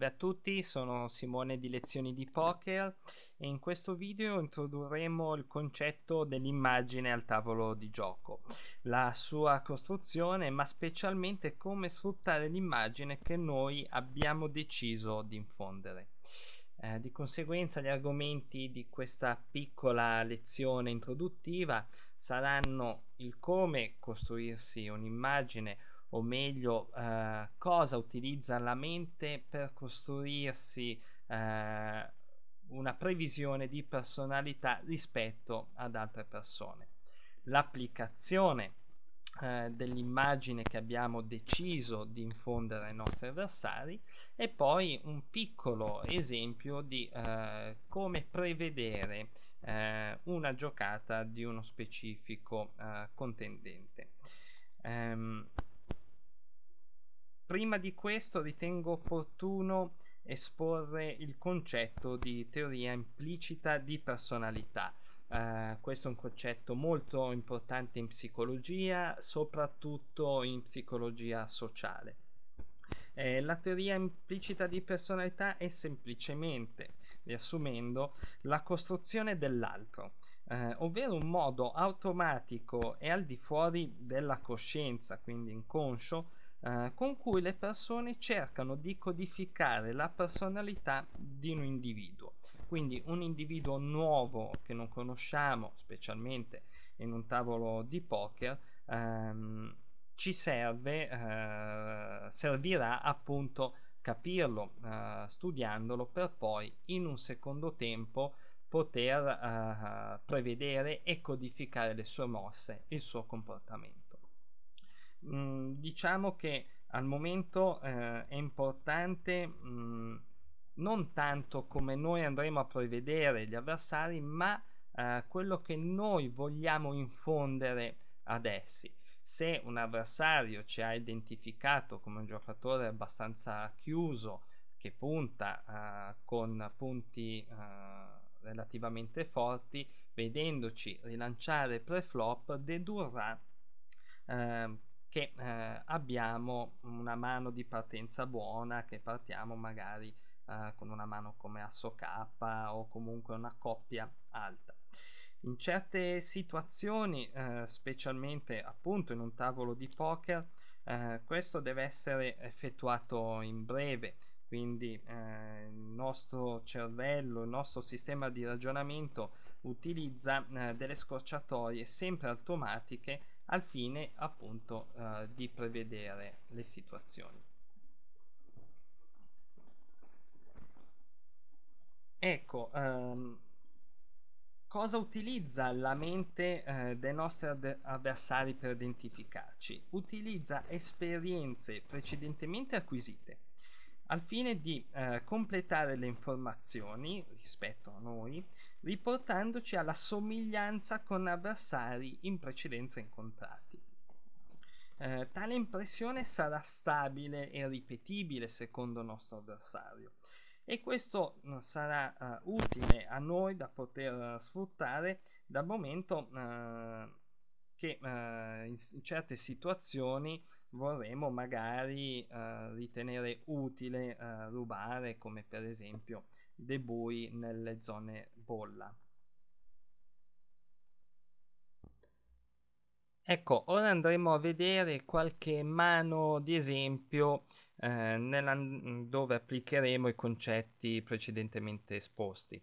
salve a tutti, sono Simone di Lezioni di Poker e in questo video introdurremo il concetto dell'immagine al tavolo di gioco, la sua costruzione ma specialmente come sfruttare l'immagine che noi abbiamo deciso di infondere. Eh, di conseguenza gli argomenti di questa piccola lezione introduttiva saranno il come costruirsi un'immagine o meglio eh, cosa utilizza la mente per costruirsi eh, una previsione di personalità rispetto ad altre persone. L'applicazione eh, dell'immagine che abbiamo deciso di infondere ai nostri avversari e poi un piccolo esempio di eh, come prevedere eh, una giocata di uno specifico contendente. Um, Prima di questo ritengo opportuno esporre il concetto di teoria implicita di personalità. Uh, questo è un concetto molto importante in psicologia, soprattutto in psicologia sociale. Eh, la teoria implicita di personalità è semplicemente, riassumendo, la costruzione dell'altro, eh, ovvero un modo automatico e al di fuori della coscienza, quindi inconscio, eh, con cui le persone cercano di codificare la personalità di un individuo. Quindi un individuo nuovo che non conosciamo, specialmente in un tavolo di poker, ehm, ci serve, eh, servirà appunto capirlo eh, studiandolo per poi in un secondo tempo poter eh, prevedere e codificare le sue mosse, il suo comportamento diciamo che al momento eh, è importante mh, non tanto come noi andremo a prevedere gli avversari, ma eh, quello che noi vogliamo infondere ad essi. Se un avversario ci ha identificato come un giocatore abbastanza chiuso, che punta eh, con punti eh, relativamente forti, vedendoci rilanciare pre-flop, dedurrà eh, che eh, abbiamo una mano di partenza buona, che partiamo magari eh, con una mano come asso K o comunque una coppia alta. In certe situazioni, eh, specialmente appunto in un tavolo di poker, eh, questo deve essere effettuato in breve, quindi eh, il nostro cervello, il nostro sistema di ragionamento utilizza eh, delle scorciatoie sempre automatiche al fine appunto eh, di prevedere le situazioni. Ecco, ehm, cosa utilizza la mente eh, dei nostri ad- avversari per identificarci? Utilizza esperienze precedentemente acquisite al fine di eh, completare le informazioni rispetto a noi, riportandoci alla somiglianza con avversari in precedenza incontrati. Eh, tale impressione sarà stabile e ripetibile secondo il nostro avversario e questo eh, sarà eh, utile a noi da poter eh, sfruttare dal momento eh, che in certe situazioni vorremmo magari eh, ritenere utile eh, rubare come per esempio dei bui nelle zone bolla. Ecco, ora andremo a vedere qualche mano di esempio eh, nella, dove applicheremo i concetti precedentemente esposti.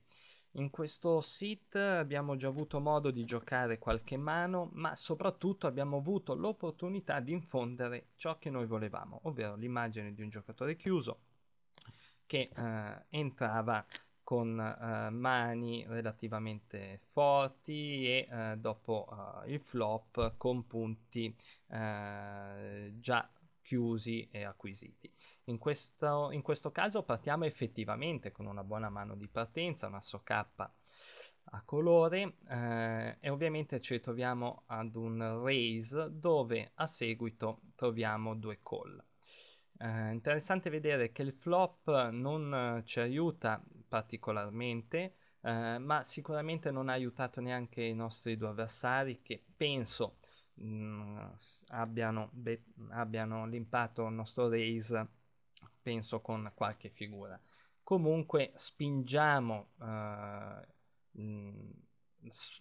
In questo sit abbiamo già avuto modo di giocare qualche mano, ma soprattutto abbiamo avuto l'opportunità di infondere ciò che noi volevamo, ovvero l'immagine di un giocatore chiuso che eh, entrava con eh, mani relativamente forti e eh, dopo eh, il flop con punti eh, già chiusi e acquisiti. In questo, in questo caso partiamo effettivamente con una buona mano di partenza, una SOK a colore eh, e ovviamente ci ritroviamo ad un raise dove a seguito troviamo due call. Eh, interessante vedere che il flop non ci aiuta particolarmente, eh, ma sicuramente non ha aiutato neanche i nostri due avversari che penso mh, mm, abbiano, be- abbiano l'impatto il nostro raise penso con qualche figura comunque spingiamo uh, eh, mh, mm,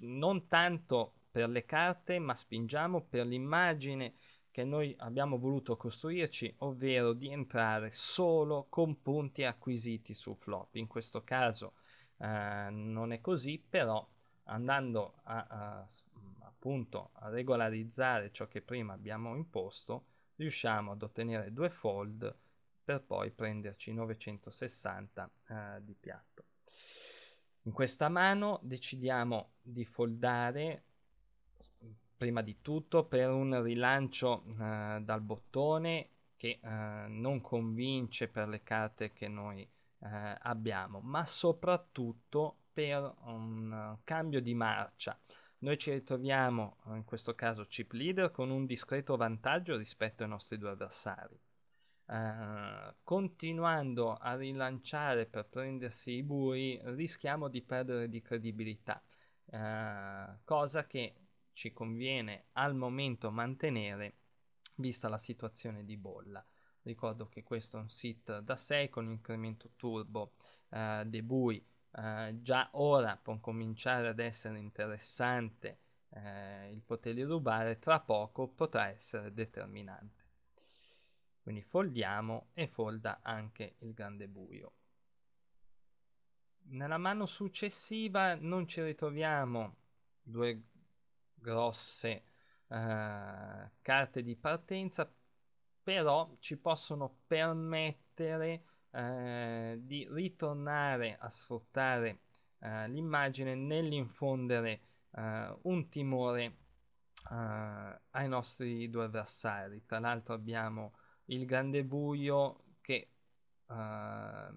non tanto per le carte ma spingiamo per l'immagine che noi abbiamo voluto costruirci ovvero di entrare solo con punti acquisiti su flop in questo caso uh, non è così però andando a, a appunto a regolarizzare ciò che prima abbiamo imposto, riusciamo ad ottenere due fold per poi prenderci 960 eh, di piatto. In questa mano decidiamo di foldare prima di tutto per un rilancio eh, dal bottone che eh, non convince per le carte che noi eh, abbiamo, ma soprattutto per un eh, cambio di marcia noi ci ritroviamo, eh, in questo caso chip leader, con un discreto vantaggio rispetto ai nostri due avversari. Uh, continuando a rilanciare per prendersi i bui, rischiamo di perdere di credibilità, uh, cosa che ci conviene al momento mantenere vista la situazione di bolla. Ricordo che questo è un sit da 6 con incremento turbo uh, dei bui eh, già ora può cominciare ad essere interessante eh, il poterli rubare, tra poco potrà essere determinante. Quindi foldiamo e folda anche il grande buio. Nella mano successiva non ci ritroviamo due grosse eh, carte di partenza, però ci possono permettere eh, di ritornare a sfruttare eh, l'immagine nell'infondere eh, un timore eh, ai nostri due avversari. Tra l'altro abbiamo il grande buio che eh,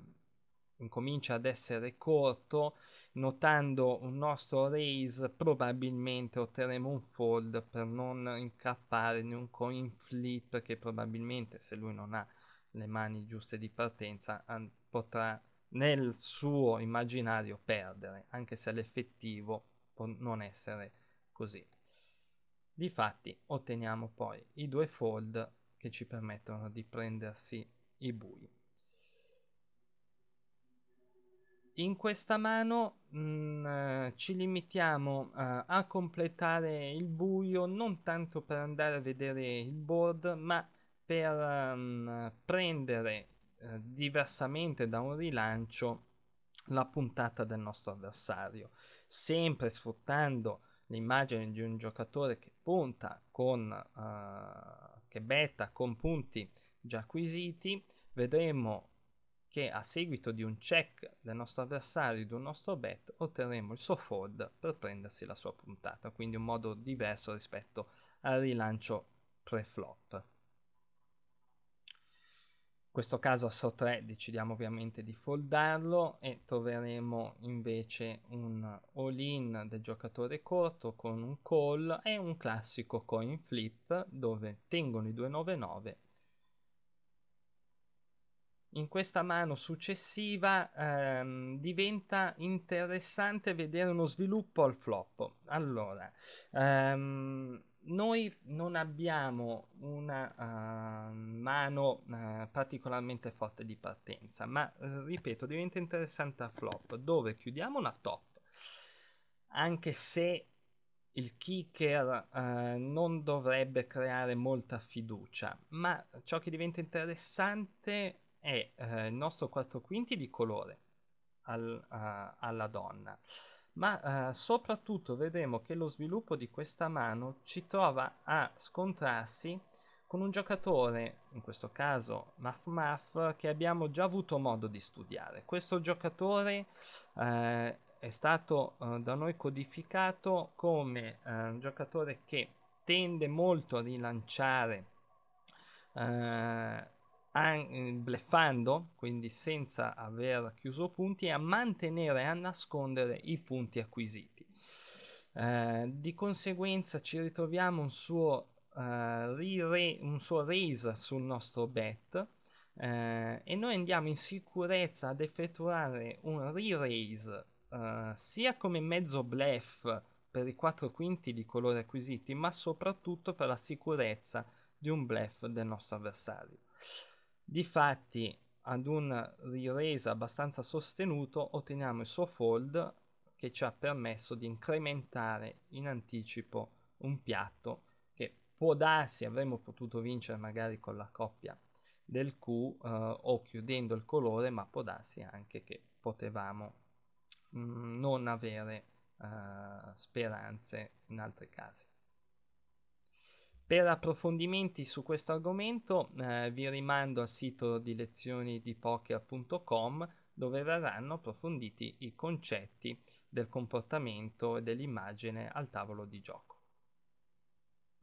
incomincia ad essere corto, notando un nostro raise probabilmente otterremo un fold per non incappare in un coin flip che probabilmente se lui non ha le mani giuste di partenza, an- potrà nel suo immaginario perdere, anche se l'effettivo può non essere così. Difatti otteniamo poi i due fold che ci permettono di prendersi i bui. In questa mano mh, mm, eh, ci limitiamo uh, a completare il buio non tanto per andare a vedere il board, ma per um, prendere eh, diversamente da un rilancio la puntata del nostro avversario, sempre sfruttando l'immagine di un giocatore che punta con uh, che betta con punti già acquisiti, vedremo che a seguito di un check del nostro avversario di un nostro bet otterremo il suo fold per prendersi la sua puntata, quindi un modo diverso rispetto al rilancio pre-flop questo caso a SO3 decidiamo ovviamente di foldarlo e troveremo invece un all-in del giocatore corto con un call e un classico coin flip dove tengono i 299 in questa mano successiva ehm, diventa interessante vedere uno sviluppo al flop. Allora, ehm, noi non abbiamo una uh, mano uh, particolarmente forte di partenza, ma eh, ripeto, diventa interessante a flop, dove chiudiamo una top, anche se il kicker uh, non dovrebbe creare molta fiducia, ma ciò che diventa interessante è il nostro 4 quinti di colore al, alla donna ma eh, soprattutto vedremo che lo sviluppo di questa mano ci trova a scontrarsi con un giocatore, in questo caso Maf Maf, che abbiamo già avuto modo di studiare. Questo giocatore eh, è stato eh, da noi codificato come eh, un giocatore che tende molto a rilanciare eh, an- mm, bleffando, quindi senza aver chiuso punti, a mantenere e a nascondere i punti acquisiti. Eh, di conseguenza ci ritroviamo un suo, eh, un suo raise sul nostro bet eh, e noi andiamo in sicurezza ad effettuare un re-raise eh, sia come mezzo bluff per i 4 quinti di colori acquisiti ma soprattutto per la sicurezza di un bluff del nostro avversario. Difatti, ad un re abbastanza sostenuto, otteniamo il suo fold che ci ha permesso di incrementare in anticipo un piatto che può darsi avremmo potuto vincere magari con la coppia del Q eh, o chiudendo il colore, ma può darsi anche che potevamo mh, mm, non avere eh, speranze in altri casi. Per approfondimenti su questo argomento eh, vi rimando al sito di lezioni di poker.com dove verranno approfonditi i concetti del comportamento e dell'immagine al tavolo di gioco.